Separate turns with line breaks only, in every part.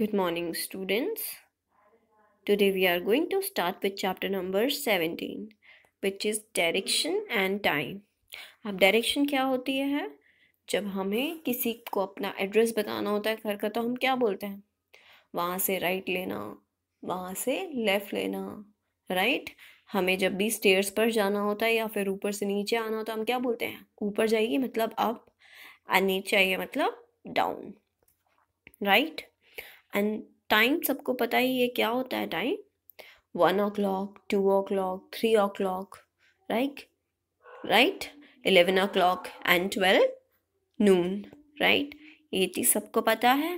Good morning, students. Today we are going to start with chapter number 17, which is direction and time. अब direction क्या होती है जब हमें किसी को अपना एड्रेस बताना होता है घर का तो हम क्या बोलते हैं वहाँ से राइट लेना वहाँ से लेफ़्ट लेना राइट हमें जब भी stairs पर जाना होता है या फिर ऊपर से नीचे आना होता है हम क्या बोलते हैं ऊपर जाइए मतलब और नीचे आइए मतलब down right right? And time सबको पता ही ये क्या होता है time one o'clock two o'clock three o'clock right right eleven o'clock and twelve noon right ये चीज़ तो सबको पता है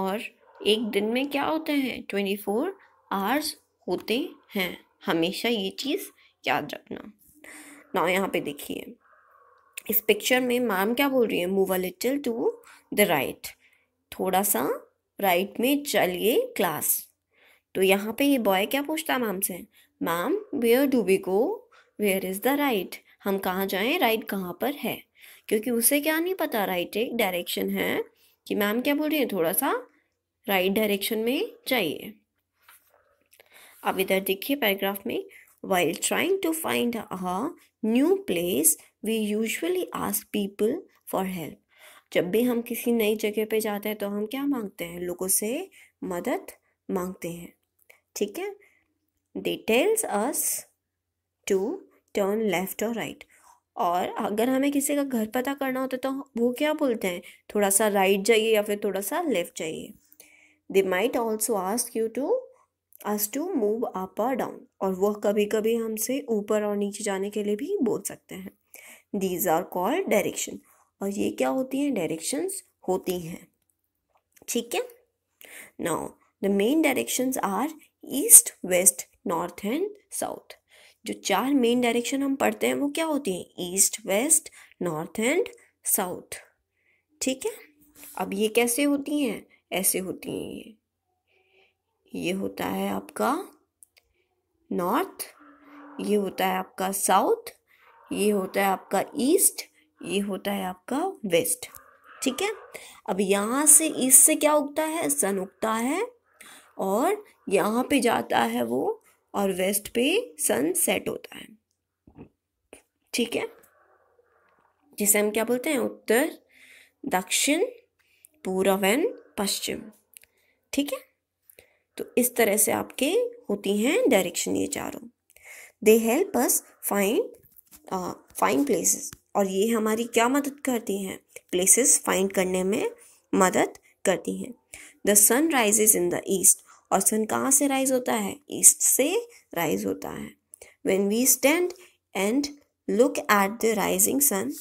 और एक दिन में क्या होते हैं ट्वेंटी फोर आवर्स होते हैं हमेशा ये चीज़ याद रखना ना यहाँ पे देखिए इस पिक्चर में मैम क्या बोल रही है move a little to the right थोड़ा सा राइट में चलिए क्लास तो यहाँ पे ये बॉय क्या पूछता है मैम से ma'am where do we go where is the right हम कहाँ जाए राइट कहाँ पर है क्योंकि उसे क्या नहीं पता राइट एक डायरेक्शन है कि मैम क्या बोल रही है थोड़ा सा राइट डायरेक्शन में जाइए अब इधर देखिए पैराग्राफ में while trying to find a new place we usually ask people for help जब भी हम किसी नई जगह पे जाते हैं तो हम क्या मांगते हैं लोगों से मदद मांगते हैं ठीक है they tells us to turn left और राइट और अगर हमें किसी का घर पता करना होता तो वो क्या बोलते हैं थोड़ा सा राइट right जाइए या फिर थोड़ा सा लेफ्ट जाइए they might also ask you to us to move up और डाउन और वह कभी कभी हमसे ऊपर और नीचे जाने के लिए भी बोल सकते हैं दीज आर कॉल्ड डायरेक्शन और ये क्या होती हैं डायरेक्शंस होती हैं ठीक है now the main directions are east west north and south जो चार मेन डायरेक्शन हम पढ़ते हैं वो क्या होती हैं east west north and south ठीक है अब ये कैसे होती हैं ऐसे होती हैं ये ये होता है आपका नॉर्थ ये होता है आपका साउथ ये होता है आपका ईस्ट ये होता है आपका वेस्ट ठीक है अब यहाँ से ईस्ट से क्या उगता है सन उगता है और यहाँ पे जाता है वो और वेस्ट पे सन सेट होता है ठीक है जिसे हम क्या बोलते हैं उत्तर दक्षिण पूर्व एंड पश्चिम ठीक है तो इस तरह से आपके होती हैं डायरेक्शन ये चारों they help us find find places और ये हमारी क्या मदद करती हैं प्लेसेस फाइंड करने में मदद करती हैं the sun rises in the east और सन कहाँ से राइज होता है ईस्ट से राइज होता है when we stand and look at the rising sun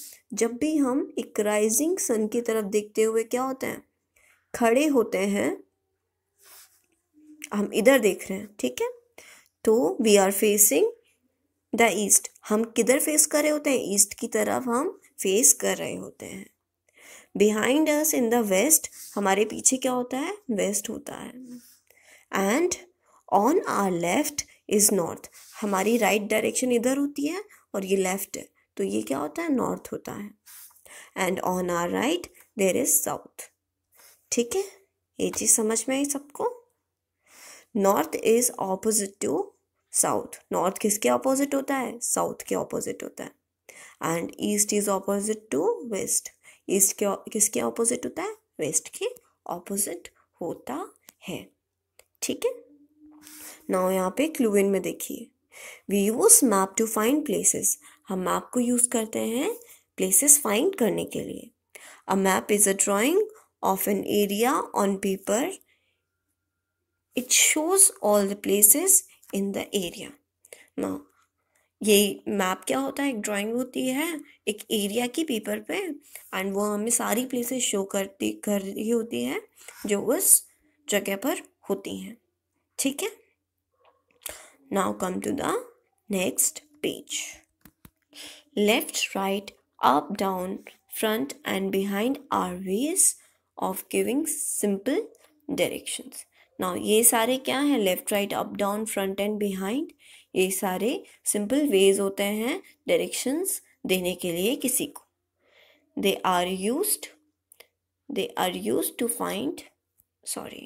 जब भी हम एक राइजिंग सन की तरफ देखते हुए क्या होते हैं खड़े होते हैं हम इधर देख रहे हैं ठीक है तो we are facing the east हम किधर फेस कर रहे होते हैं ईस्ट की तरफ हम फेस कर रहे होते हैं behind us in the west हमारे पीछे क्या होता है वेस्ट होता है and on our left is north हमारी राइट right डायरेक्शन इधर होती है और ये लेफ्ट है तो ये क्या होता है नॉर्थ होता है and on our right there is south ठीक है ये चीज़ समझ में आई सबको north is opposite to south north किसके ऑपोजिट होता है साउथ के ऑपोजिट होता है and east is opposite to west east के किसके ऑपोजिट होता है वेस्ट के ऑपोजिट होता है ठीक है नाउ यहाँ पे क्लूविन में देखिए we use map to find places हम मैप को यूज़ करते हैं प्लेसेस फाइंड करने के लिए a map is a drawing of an area on paper it shows all the places in the area now ये मैप क्या होता है एक ड्राइंग होती है एक एरिया की पेपर पे एंड वो हमें सारी प्लेसेस शो करती कर रही होती है जो उस जगह पर होती हैं ठीक है now come to the next page left right up down front and behind are ways of giving simple directions now ये सारे क्या हैं left right up down front and behind ये सारे सिंपल वेज होते हैं डायरेक्शंस देने के लिए किसी को they are use they are use to find sorry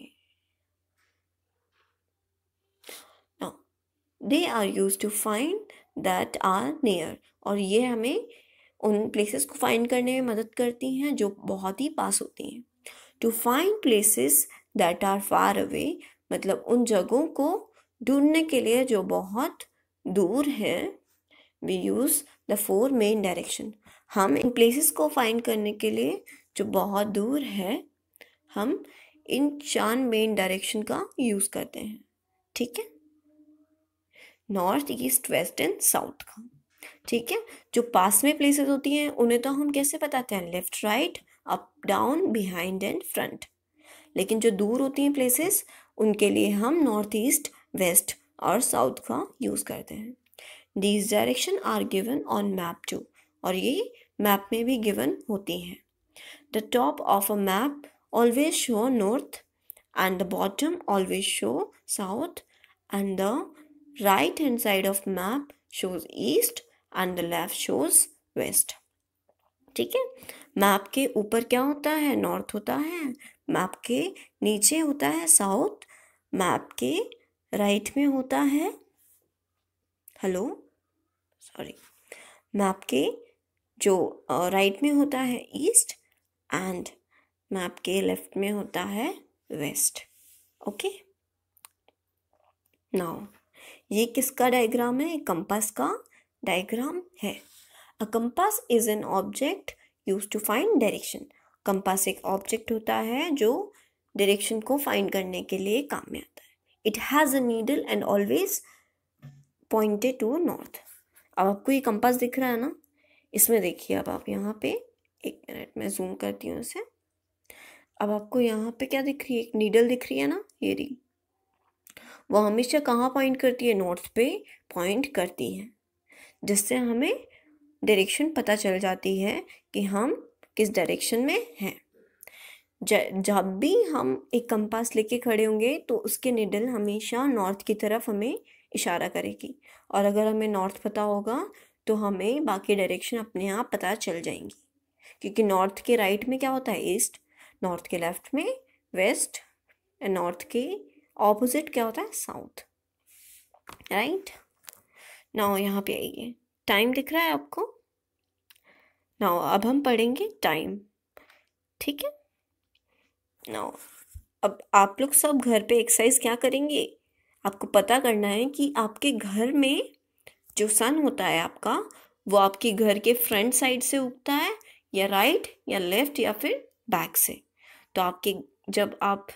they are use to find that are near और ये हमें उन प्लेसेस को फाइंड करने में मदद करती हैं जो बहुत ही पास होती हैं to find places that are far away मतलब उन जगहों को ढूंढने के लिए जो बहुत दूर हैं we use the four main direction हम इन प्लेसेस को फाइंड करने के लिए जो बहुत दूर है हम इन चार मेन डायरेक्शन का यूज़ करते हैं ठीक है north east west and south का ठीक है जो पास में प्लेसेस होती हैं उन्हें तो हम कैसे बताते हैं left right up down behind and front लेकिन जो दूर होती हैं प्लेसेस उनके लिए हम नॉर्थ ईस्ट वेस्ट और साउथ का यूज़ करते हैं these direction are given on map too और ये मैप में भी गिवन होती हैं the top of a map always show north and the bottom always show south and the right hand side of map shows east and the left shows west ठीक है map के ऊपर क्या होता है नॉर्थ होता है मैप के नीचे होता है साउथ मैप के राइट में होता है हेलो सॉरी मैप के जो राइट में होता है ईस्ट एंड मैप के लेफ्ट में होता है वेस्ट ओके नाउ ये किसका डायग्राम है कंपास का डायग्राम है a compass is an object use to find direction compass एक ऑब्जेक्ट होता है जो डायरेक्शन को फाइंड करने के लिए काम में आता है it has a needle and always pointed to north अब आपको ये कंपास दिख रहा है ना इसमें देखिए अब आप यहाँ पे एक मिनट में जूम करती हूँ इसे अब आपको यहाँ पे क्या दिख रही है एक नीडल दिख रही है ना ये रही वो हमेशा कहाँ पॉइंट करती है नॉर्थ पे पॉइंट करती है जिससे हमें डायरेक्शन पता चल जाती है कि हम किस डायरेक्शन में हैं जब भी हम एक कंपास लेके खड़े होंगे तो उसके निडल हमेशा नॉर्थ की तरफ हमें इशारा करेगी और अगर हमें नॉर्थ पता होगा तो हमें बाकी डायरेक्शन अपने आप पता चल जाएंगी क्योंकि नॉर्थ के राइट में क्या होता है ईस्ट नॉर्थ के लेफ्ट में वेस्ट एंड नॉर्थ के ऑपोजिट क्या होता है साउथ राइट ना यहाँ पे आइए टाइम दिख रहा है आपको नाउ अब हम पढ़ेंगे टाइम ठीक है नाउ अब आप लोग सब घर पे एक्सरसाइज क्या करेंगे आपको पता करना है कि आपके घर में जो सन होता है आपका वो आपके घर के फ्रंट साइड से उगता है या राइट या लेफ्ट या फिर बैक से तो आपके जब आप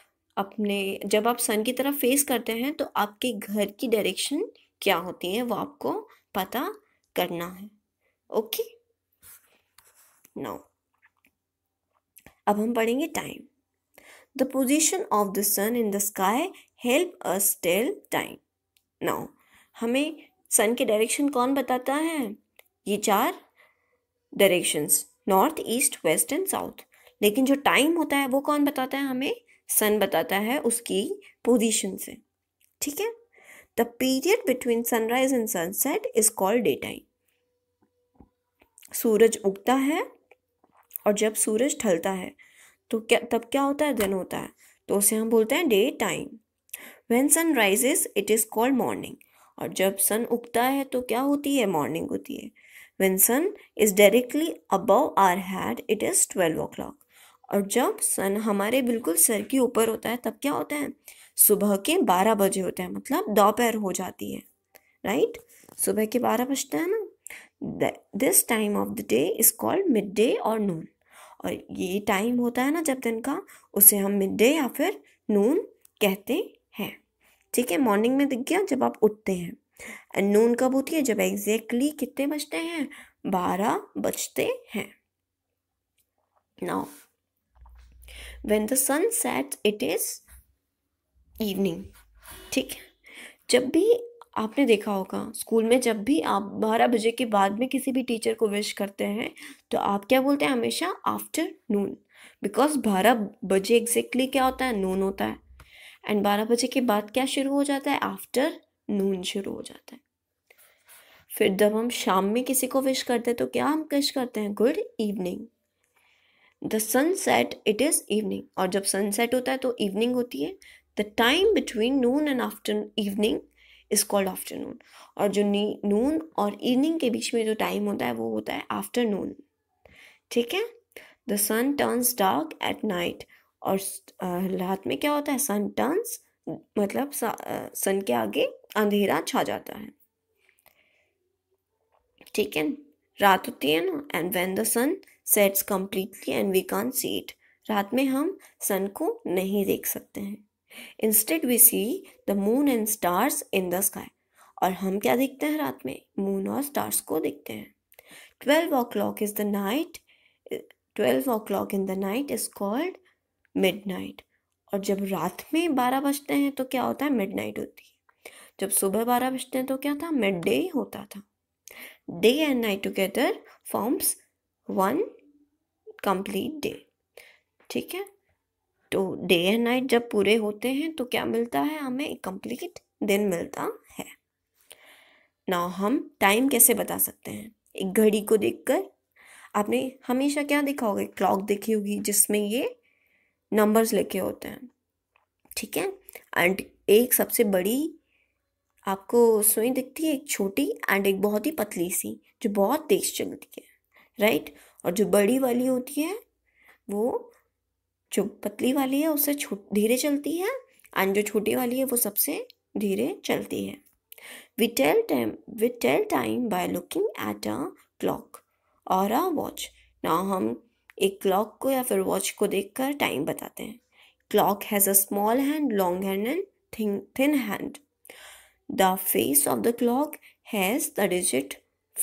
अपने जब आप सन की तरफ फेस करते हैं तो आपके घर की डायरेक्शन क्या होती है वो आपको पता करना है ओके नाउ अब हम पढ़ेंगे time the position of the sun in the sky help us tell time now हमें सन के डायरेक्शन कौन बताता है ये चार directions north east west and south लेकिन जो टाइम होता है वो कौन बताता है हमें सन बताता है उसकी पोजीशन से ठीक है the period between sunrise and sunset is called day time सूरज उगता है और जब सूरज ढलता है तो क्या तब क्या होता है दिन होता है तो उसे हम बोलते हैं day time when sun rises it is called morning और जब सन उगता है तो क्या होती है मॉर्निंग होती है when sun is directly above our head it is twelve o'clock और जब सन हमारे बिल्कुल सर के ऊपर होता है तब क्या होता है सुबह के बारह बजे होते हैं मतलब दोपहर हो जाती है राइट सुबह के बारह बजते हैं ना this time of the day is called midday और नून और ये टाइम होता है ना जब दिन का उसे हम मिड डे या फिर नून कहते हैं ठीक है मॉर्निंग में दिख गया जब आप उठते हैं एंड नून कब होती है जब एग्जैक्टली exactly कितने बजते हैं बारह बजते हैं now when the sun set it is evening ठीक है जब भी आपने देखा होगा स्कूल में जब भी आप बारह बजे के बाद में किसी भी टीचर को विश करते हैं तो आप क्या बोलते हैं हमेशा आफ्टर नून बिकॉज बारह बजे एग्जैक्टली क्या होता है नून होता है एंड बारह बजे के बाद क्या शुरू हो जाता है आफ्टर नून शुरू हो जाता है फिर जब हम शाम में किसी को विश करते हैं तो क्या हम विश करते हैं good evening the sunset it is evening और जब सनसेट होता है तो इवनिंग होती है the time between noon and after evening is called afternoon और जो नून और इवनिंग के बीच में जो टाइम होता है वो होता है आफ्टरनून ठीक है the sun turns dark at night और रात में क्या होता है सन टर्न्स मतलब सन के आगे अंधेरा छा जाता है ठीक है रात होती है ना and when the sun sets completely and we can't see it रात में हम सन को नहीं देख सकते हैं instead we see the moon and stars in the sky और हम क्या देखते हैं रात में मून और स्टार्स को देखते हैं twelve o'clock is the night twelve o'clock in the night is called midnight और जब रात में बारह बजते हैं तो क्या होता है मिड नाइट होती है जब सुबह बारह बजते हैं तो क्या था मिड डे होता था day and night together forms one complete day ठीक है तो डे एंड नाइट जब पूरे होते हैं तो क्या मिलता है हमें एक कंप्लीट दिन मिलता है ना हम टाइम कैसे बता सकते हैं एक घड़ी को देखकर आपने हमेशा क्या देखा होगा क्लॉक देखी होगी जिसमें ये नंबर्स लिखे होते हैं ठीक है एंड एक सबसे बड़ी आपको सुई दिखती है एक छोटी एंड एक बहुत ही पतली सी जो बहुत तेज चलती है राइट और जो बड़ी वाली होती है वो जो पतली वाली है उससे धीरे चलती है एंड जो छोटी वाली है वो सबसे धीरे चलती है we tell time we tell time by looking at a clock और अ वॉच ना हम एक क्लॉक को या फिर वॉच को देखकर टाइम बताते हैं clock has a small hand long hand and thin thin hand the face of the clock has the digit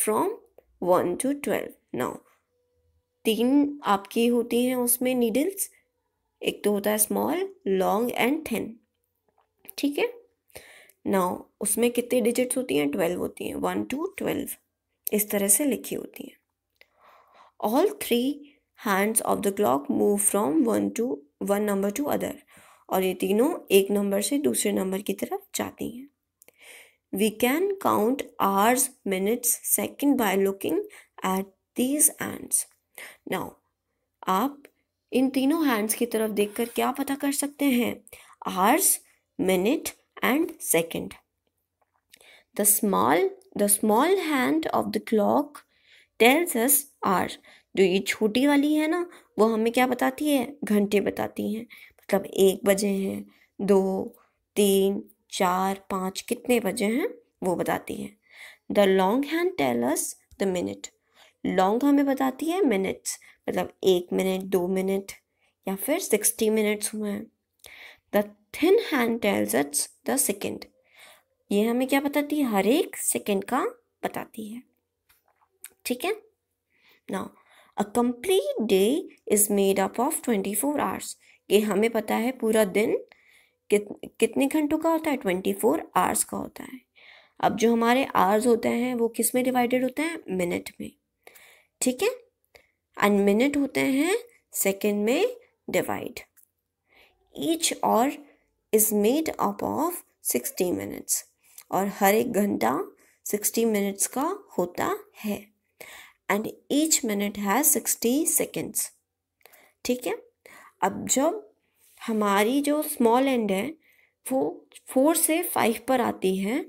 from one to twelve now तीन आपकी होती हैं उसमें नीडल्स एक तो होता है स्मॉल लॉन्ग एंड थिन ठीक है नाउ उसमें कितने डिजिट्स होती हैं ट्वेल्व होती हैं वन टू ट्वेल्व इस तरह से लिखी होती हैं all three hands of the clock move from one to one number to other और ये तीनों एक नंबर से दूसरे नंबर की तरफ जाती हैं we can count hours minutes second by looking at these hands now आप इन तीनों हैंड्स की तरफ देखकर क्या पता कर सकते हैं hours minute and second the small the small hand of the clock tells us hour जो ये छोटी वाली है ना वो हमें क्या बताती है घंटे बताती हैं मतलब एक बजे हैं दो तीन चार पाँच कितने बजे हैं वो बताती है the long hand tells the minute long हमें बताती है मिनट्स मतलब एक मिनट दो मिनट या फिर सिक्सटी मिनट्स हुए हैं the thin hand tells it's the second ये हमें क्या बताती है हर एक सेकेंड का बताती है ठीक है ना a complete day is made up of twenty four hours ये हमें पता है पूरा दिन कित कितने घंटों का होता है ट्वेंटी फोर आवर्स का होता है अब जो हमारे आवर्स होते हैं वो किस में डिवाइडेड होते हैं मिनट में ठीक है एंड मिनट होते हैं सेकेंड में डिवाइड ईच और is made up of sixty minutes और हर एक घंटा सिक्सटी मिनट्स का होता है एंड ईच मिनट है सिक्सटी सेकेंड्स ठीक है अब जब हमारी जो स्मॉल एंड है वो फोर से फाइव पर आती है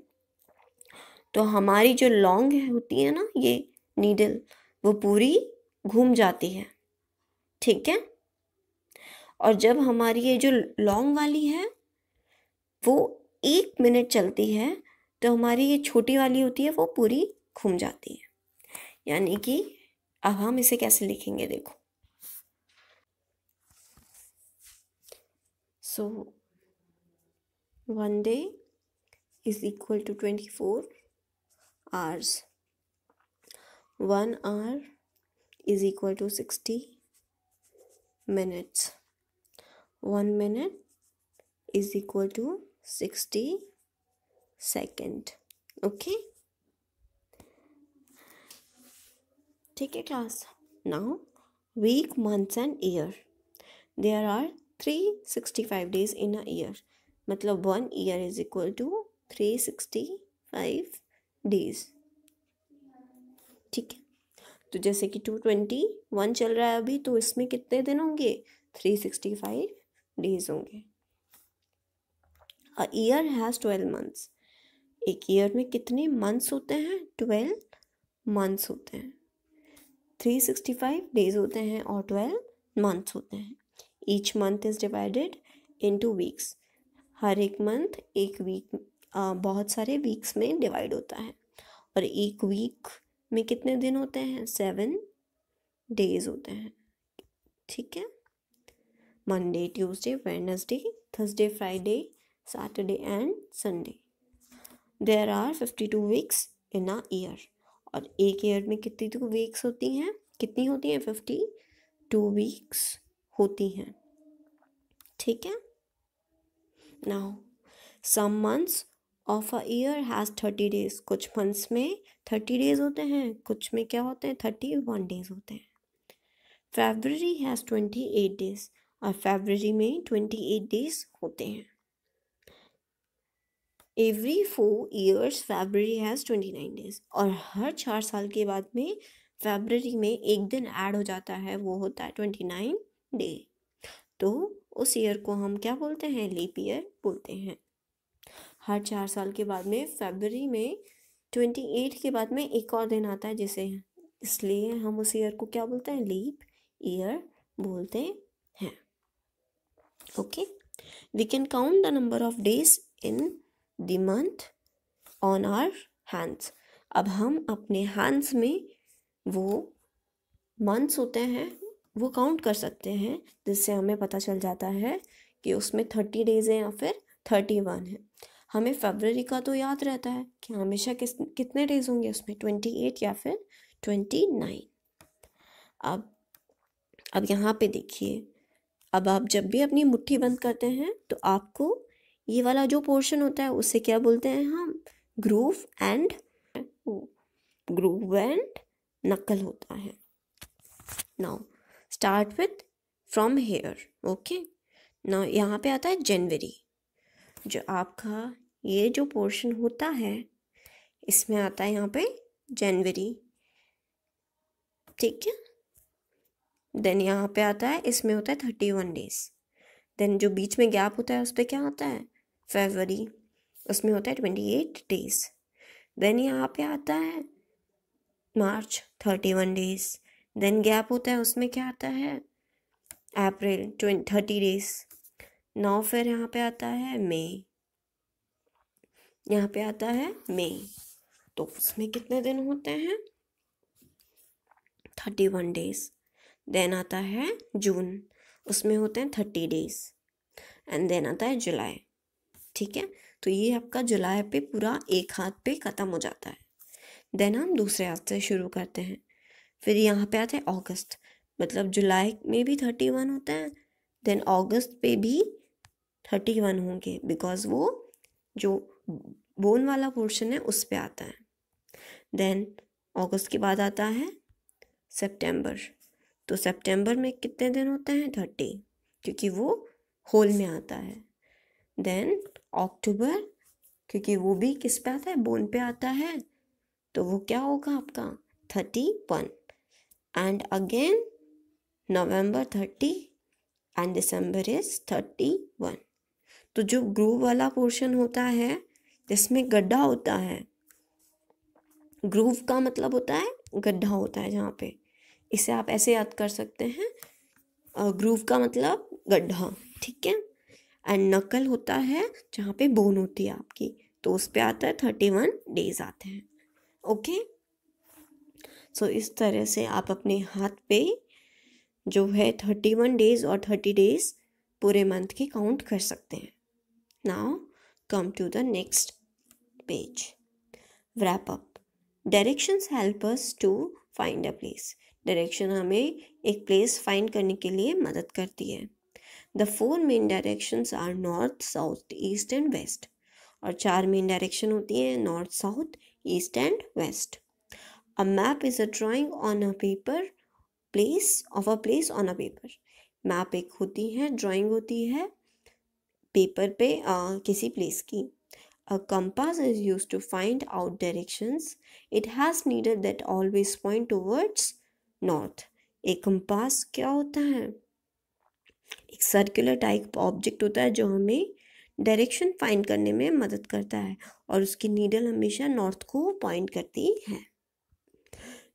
तो हमारी जो लॉन्ग होती है ना ये नीडल वो पूरी घूम जाती है ठीक है और जब हमारी ये जो लॉन्ग वाली है वो एक मिनट चलती है तो हमारी ये छोटी वाली होती है वो पूरी घूम जाती है यानी कि अब हम इसे कैसे लिखेंगे देखो so one day is equal to twenty four hours 1 hour is equal to 60 minutes 1 minute is equal to 60 second okay take a class now week months and year there are 365 days in a year matlab one year is equal to 365 days ठीक है तो जैसे कि to twenty one चल रहा है अभी तो इसमें कितने दिन होंगे थ्री सिक्सटी फाइव डेज होंगे a year has twelve months एक ईयर में कितने मंथ्स होते हैं ट्वेल्व मंथ्स होते हैं थ्री सिक्सटी फाइव डेज होते हैं और ट्वेल्व मंथ्स होते हैं each month is divided into weeks हर एक मंथ एक वीक बहुत सारे वीक्स में डिवाइड होता है और एक वीक में कितने दिन होते हैं सेवन डेज होते हैं ठीक है Monday Tuesday Wednesday Thursday Friday Saturday and Sunday there are fifty two weeks in a year और एक ईयर में कितनी टू वीक्स होती हैं कितनी होती हैं फिफ्टी टू वीक्स होती हैं ठीक है now some months of a year has thirty days कुछ मंथ्स में थर्टी डेज होते हैं कुछ में क्या होते हैं थर्टी वन डेज होते हैं February has twenty eight days और फेबररी में ट्वेंटी एट डेज होते हैं every four years February has twenty nine days और हर चार साल के बाद में फेबररी में एक दिन ऐड हो जाता है वो होता है ट्वेंटी नाइन डे तो उस ईयर को हम क्या बोलते हैं लीप ईयर बोलते हैं हर चार साल के बाद में फेबररी में ट्वेंटी एट के बाद में एक और दिन आता है जिसे इसलिए हम उस ईयर को क्या बोलते हैं लीप ईयर बोलते हैं okay we can count the number of days in the month on our hands अब हम अपने हैंड्स में वो मंथ्स होते हैं वो काउंट कर सकते हैं जिससे हमें पता चल जाता है कि उसमें थर्टी डेज़ हैं या फिर थर्टी वन है हमें फरवरी का तो याद रहता है कि हमेशा किस कितने डेज होंगे उसमें ट्वेंटी एट या फिर ट्वेंटी नाइन अब अब यहाँ पे देखिए अब आप जब भी अपनी मुट्ठी बंद करते हैं तो आपको ये वाला जो पोर्शन होता है उसे क्या बोलते हैं हम groove and groove and knuckle होता है now start with from here okay ना यहाँ पे आता है जनवरी जो आपका ये जो पोर्शन होता है इसमें आता है यहाँ पे जनवरी ठीक है देन यहाँ पे आता है इसमें होता है थर्टी वन डेज देन जो बीच में गैप होता है उस पर क्या आता है फरवरी उसमें होता है ट्वेंटी एट डेज देन यहाँ पे आता है March thirty one days then gap होता है उसमें क्या आता है अप्रैल ट्वेंट थर्टी डेज नौ फिर यहाँ पे आता है मे यहाँ पे आता है मे तो उसमें कितने दिन होते हैं थर्टी वन डेज देन आता है जून उसमें होते हैं थर्टी डेज एंड देन आता है जुलाई ठीक है तो ये आपका जुलाई पे पूरा एक हाथ पे ख़त्म हो जाता है देन हम दूसरे हाथ से शुरू करते हैं फिर यहाँ पे आते हैं अगस्त मतलब जुलाई में भी थर्टी वन होता है देन अगस्त पे भी थर्टी वन होंगे बिकॉज वो जो बोन वाला पोर्शन है उस पर आता है देन अगस्त के बाद आता है सितंबर तो सितंबर में कितने दिन होते हैं थर्टी क्योंकि वो होल में आता है देन अक्टूबर क्योंकि वो भी किस पे आता है बोन पे आता है तो वो क्या होगा आपका thirty one and again November thirty and December is thirty one तो जो ग्रूव वाला पोर्शन होता है जिसमें गड्ढा होता है ग्रूव का मतलब होता है गड्ढा होता है जहाँ पे इसे आप ऐसे याद कर सकते हैं ग्रूव का मतलब गड्ढा ठीक है एंड नकल होता है जहाँ पे बोन होती है आपकी तो उस पर आता है थर्टी वन डेज आते हैं ओके सो so, इस तरह से आप अपने हाथ पे जो है थर्टी वन डेज और थर्टी डेज पूरे मंथ के काउंट कर सकते हैं now come to the next page wrap up directions help us to find a place direction हमें एक प्लेस फाइंड करने के लिए मदद करती है the four main directions are north south east and west और चार मेन डायरेक्शन होती हैं north south east and west a map is a drawing on a paper place of a place on a paper map एक होती है drawing होती है paper पे आ, किसी प्लेस की a compass is use to find out directions it has needle that always point towards north एक compass क्या होता है एक सर्कुलर टाइप ऑब्जेक्ट होता है जो हमें डायरेक्शन फाइंड करने में मदद करता है और उसकी नीडल हमेशा नॉर्थ को पॉइंट करती है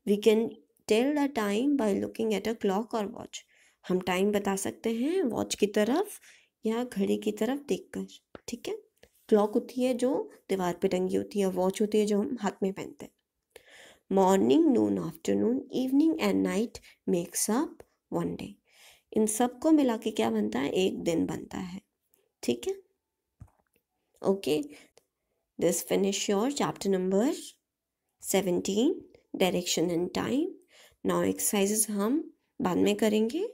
we can tell the time by looking at a clock और वॉच हम टाइम बता सकते हैं वॉच की तरफ या घड़ी की तरफ देखकर ठीक है क्लॉक होती है जो दीवार पे टंगी होती है वॉच होती है जो हम हाथ में पहनते हैं morning noon afternoon evening and night makes up one day इन सब को मिला के क्या बनता है एक दिन बनता है ठीक है okay this finish your chapter number seventeen direction and time now exercises हम बाद में करेंगे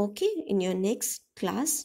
okay in your next class